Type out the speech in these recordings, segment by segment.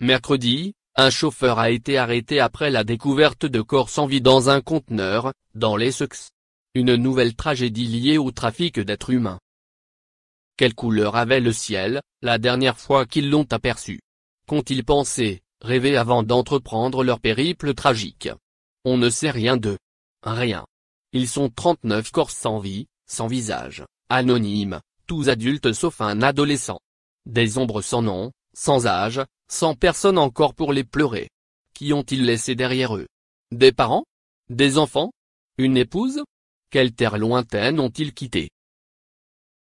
Mercredi, un chauffeur a été arrêté après la découverte de corps sans vie dans un conteneur, dans l'Essex. Une nouvelle tragédie liée au trafic d'êtres humains. Quelle couleur avait le ciel, la dernière fois qu'ils l'ont aperçu Qu'ont-ils pensé, rêvé avant d'entreprendre leur périple tragique On ne sait rien d'eux. Rien. Ils sont 39 corps sans vie, sans visage, anonymes, tous adultes sauf un adolescent. Des ombres sans nom, sans âge, sans personne encore pour les pleurer. Qui ont-ils laissé derrière eux Des parents Des enfants Une épouse Quelle terre lointaine ont-ils quitté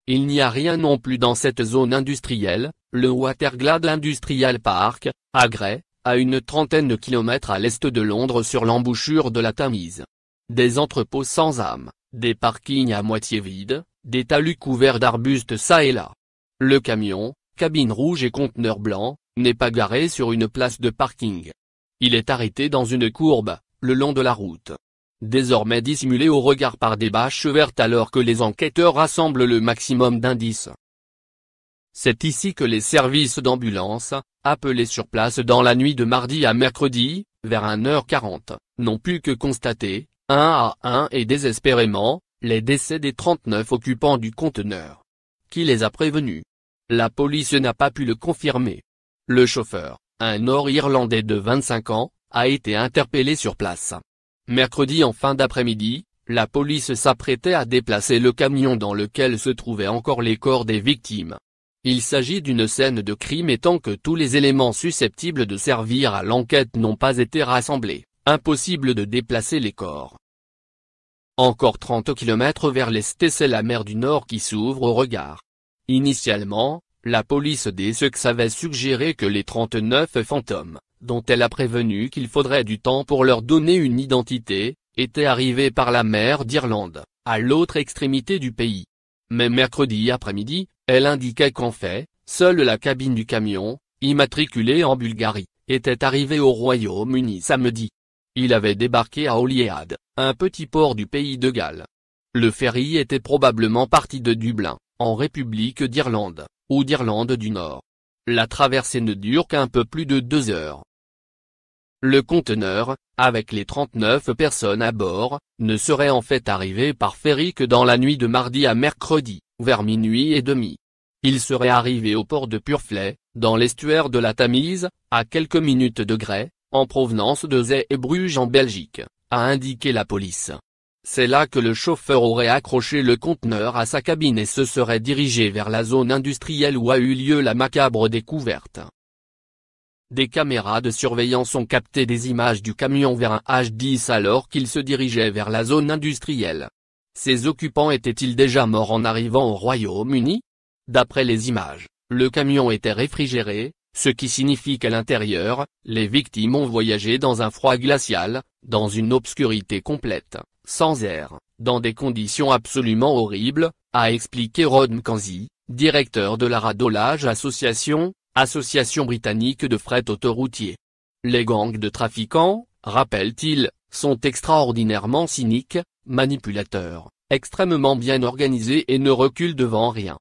Il n'y a rien non plus dans cette zone industrielle, le Waterglade Industrial Park, à grès à une trentaine de kilomètres à l'est de Londres sur l'embouchure de la Tamise. Des entrepôts sans âme, des parkings à moitié vides, des talus couverts d'arbustes ça et là. Le camion, cabine rouge et conteneur blanc, n'est pas garé sur une place de parking. Il est arrêté dans une courbe, le long de la route. Désormais dissimulé au regard par des bâches vertes alors que les enquêteurs rassemblent le maximum d'indices. C'est ici que les services d'ambulance, appelés sur place dans la nuit de mardi à mercredi, vers 1h40, n'ont pu que constater, un à un et désespérément, les décès des 39 occupants du conteneur. Qui les a prévenus La police n'a pas pu le confirmer. Le chauffeur, un Nord-Irlandais de 25 ans, a été interpellé sur place. Mercredi en fin d'après-midi, la police s'apprêtait à déplacer le camion dans lequel se trouvaient encore les corps des victimes. Il s'agit d'une scène de crime étant que tous les éléments susceptibles de servir à l'enquête n'ont pas été rassemblés, impossible de déplacer les corps. Encore 30 km vers l'est et c'est la mer du Nord qui s'ouvre au regard. Initialement, la police des Seux avait suggéré que les 39 fantômes, dont elle a prévenu qu'il faudrait du temps pour leur donner une identité, étaient arrivés par la mer d'Irlande, à l'autre extrémité du pays. Mais mercredi après-midi, elle indiquait qu'en fait, seule la cabine du camion, immatriculée en Bulgarie, était arrivée au Royaume-Uni samedi. Il avait débarqué à Holyhead, un petit port du pays de Galles. Le ferry était probablement parti de Dublin, en République d'Irlande, ou d'Irlande du Nord. La traversée ne dure qu'un peu plus de deux heures. Le conteneur, avec les 39 personnes à bord, ne serait en fait arrivé par ferry que dans la nuit de mardi à mercredi, vers minuit et demi. Il serait arrivé au port de Purflay, dans l'estuaire de la Tamise, à quelques minutes de Grès, en provenance de Zay et Bruges en Belgique, a indiqué la police. C'est là que le chauffeur aurait accroché le conteneur à sa cabine et se serait dirigé vers la zone industrielle où a eu lieu la macabre découverte. Des caméras de surveillance ont capté des images du camion vers un H10 alors qu'il se dirigeait vers la zone industrielle. Ses occupants étaient-ils déjà morts en arrivant au Royaume-Uni D'après les images, le camion était réfrigéré, ce qui signifie qu'à l'intérieur, les victimes ont voyagé dans un froid glacial, dans une obscurité complète sans air, dans des conditions absolument horribles, a expliqué Rod McKenzie, directeur de la Radolage Association, association britannique de fret autoroutier. Les gangs de trafiquants, rappelle-t-il, sont extraordinairement cyniques, manipulateurs, extrêmement bien organisés et ne reculent devant rien.